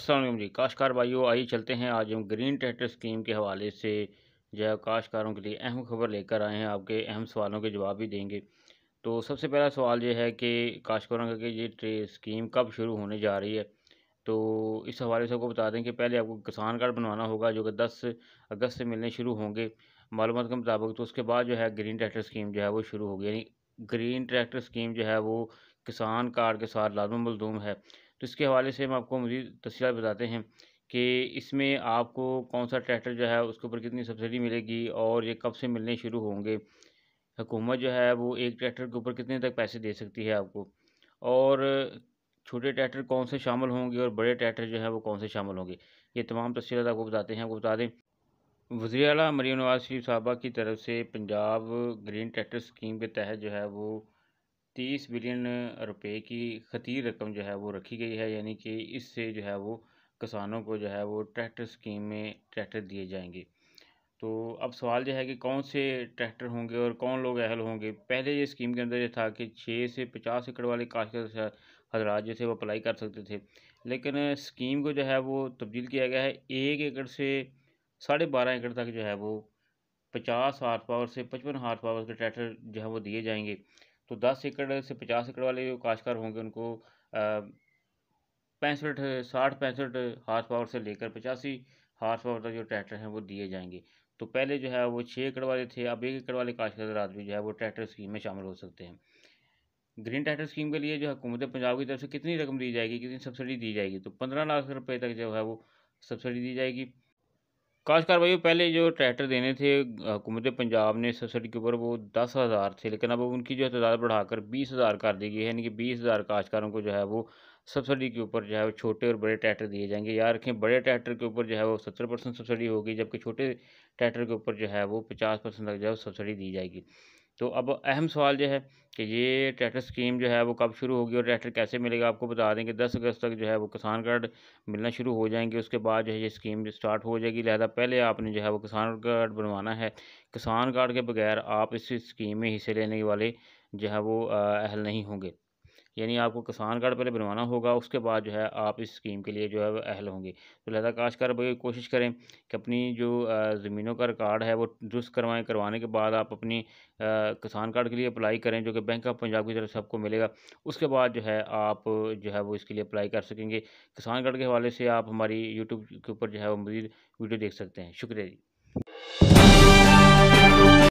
السلام علیکم جی کاشکار بھائیو آئیے چلتے ہیں آج ہم گرین ٹریکٹر سکیم کے حوالے سے جو ہے کاشکاروں کے لیے اہم خبر لے کر آئے ہیں آپ کے اہم سوالوں کے جواب بھی دیں گے تو سب سے پہلا سوال یہ ہے کہ کاشکاروں کا کہ یہ سکیم کب شروع ہونے جا رہی ہے تو اس حوالے سے آپ کو بتا دیں کہ پہلے آپ کو کسان کارڈ بنوانا ہوگا جو کہ دس اگست سے ملنے شروع ہوں گے معلومات کے مطابق تو اس کے بعد جو ہے گرین ٹریکٹر سکیم جو ہے وہ شروع ہوگی یعنی گرین ٹریکٹر سکیم جو ہے وہ کسان کارڈ کے ساتھ لازم ملزوم ہے تو اس کے حوالے سے ہم آپ کو مزید تفصیلات بتاتے ہیں کہ اس میں آپ کو کون سا ٹریکٹر جو ہے اس کے اوپر کتنی سبسڈی ملے گی اور یہ کب سے ملنے شروع ہوں گے حکومت جو ہے وہ ایک ٹریکٹر کے اوپر کتنے تک پیسے دے سکتی ہے آپ کو اور چھوٹے ٹریکٹر کون سے شامل ہوں گے اور بڑے ٹریکٹر جو ہے وہ کون سے شامل ہوں گے یہ تمام تفصیلات آپ کو بتاتے ہیں آپ کو بتا دیں وزیر اعلیٰ مریم نواز شریف صاحبہ کی طرف سے پنجاب گرین ٹریکٹر اسکیم کے تحت جو ہے وہ تیس بلین روپے کی خطیر رقم جو ہے وہ رکھی گئی ہے یعنی کہ اس سے جو ہے وہ کسانوں کو جو ہے وہ ٹریکٹر سکیم میں ٹریکٹر دیے جائیں گے تو اب سوال جو ہے کہ کون سے ٹریکٹر ہوں گے اور کون لوگ اہل ہوں گے پہلے یہ اسکیم کے اندر یہ تھا کہ چھ سے پچاس ایکڑ والے کاشتکار حضرات جو تھے وہ اپلائی کر سکتے تھے لیکن اسکیم کو جو ہے وہ تبدیل کیا گیا ہے ایک ایکڑ سے ساڑھے بارہ ایکڑ تک جو ہے وہ پچاس ہارس پاور سے پچپن ہارس پاور کے ٹریکٹر جو ہے وہ دیے جائیں گے تو دس ایکڑ سے پچاس ایکڑ والے جو کاشتکار ہوں گے ان کو پینسٹھ ساٹھ پینسٹھ ہارس پاور سے لے کر پچاسی ہارس پاور تک جو ٹریکٹر ہیں وہ دیے جائیں گے تو پہلے جو ہے وہ چھ ایکڑ والے تھے اب ایک ایکڑ والے کاشتکار زراعت بھی جو ہے وہ ٹریکٹر اسکیم میں شامل ہو سکتے ہیں گرین ٹریکٹر اسکیم کے لیے جو حکومت پنجاب کی طرف سے کتنی رقم دی جائے گی کتنی سبسڈی دی جائے گی تو پندرہ لاکھ روپے تک جو ہے وہ سبسڈی دی جائے گی کاش کار بھائیو پہلے جو ٹریکٹر دینے تھے حکومت پنجاب نے سبسڈی کے اوپر وہ دس ہزار تھے لیکن اب ان کی جو ہے تعداد بڑھا کر بیس ہزار کر دی گئی ہے یعنی کہ بیس ہزار کاشتکاروں کو جو ہے وہ سبسڈی کے اوپر جو ہے وہ چھوٹے اور بڑے ٹریکٹر دیے جائیں گے یار رکھیں بڑے ٹریکٹر کے اوپر جو ہے وہ ستر پرسینٹ سبسڈی ہوگی جبکہ چھوٹے ٹریکٹر کے اوپر جو ہے وہ پچاس پرسینٹ تک جو ہے وہ سبسڈی دی جائے گی تو اب اہم سوال جو ہے کہ یہ ٹریکٹر اسکیم جو ہے وہ کب شروع ہوگی اور ٹریکٹر کیسے ملے گا آپ کو بتا دیں کہ دس اگست تک جو ہے وہ کسان کارڈ ملنا شروع ہو جائیں گے اس کے بعد جو ہے یہ اسکیم جو ہو جائے گی لہذا پہلے آپ نے جو ہے وہ کسان کارڈ بنوانا ہے کسان کارڈ کے بغیر آپ اس اسکیم میں حصے لینے والے جو ہے وہ اہل نہیں ہوں گے یعنی آپ کو کسان کارڈ پہلے بنوانا ہوگا اس کے بعد جو ہے آپ اس اسکیم کے لیے جو ہے اہل ہوں گے تو لہذا کاش کر بھائی کوشش کریں کہ اپنی جو زمینوں کا ریکارڈ ہے وہ درست کروائیں کروانے کے بعد آپ اپنی کسان کارڈ کے لیے اپلائی کریں جو کہ بینک آف پنجاب کی طرف سب کو ملے گا اس کے بعد جو ہے آپ جو ہے وہ اس کے لیے اپلائی کر سکیں گے کسان کارڈ کے حوالے سے آپ ہماری یوٹیوب کے اوپر جو ہے وہ مزید ویڈیو دیکھ سکتے ہیں شکریہ جی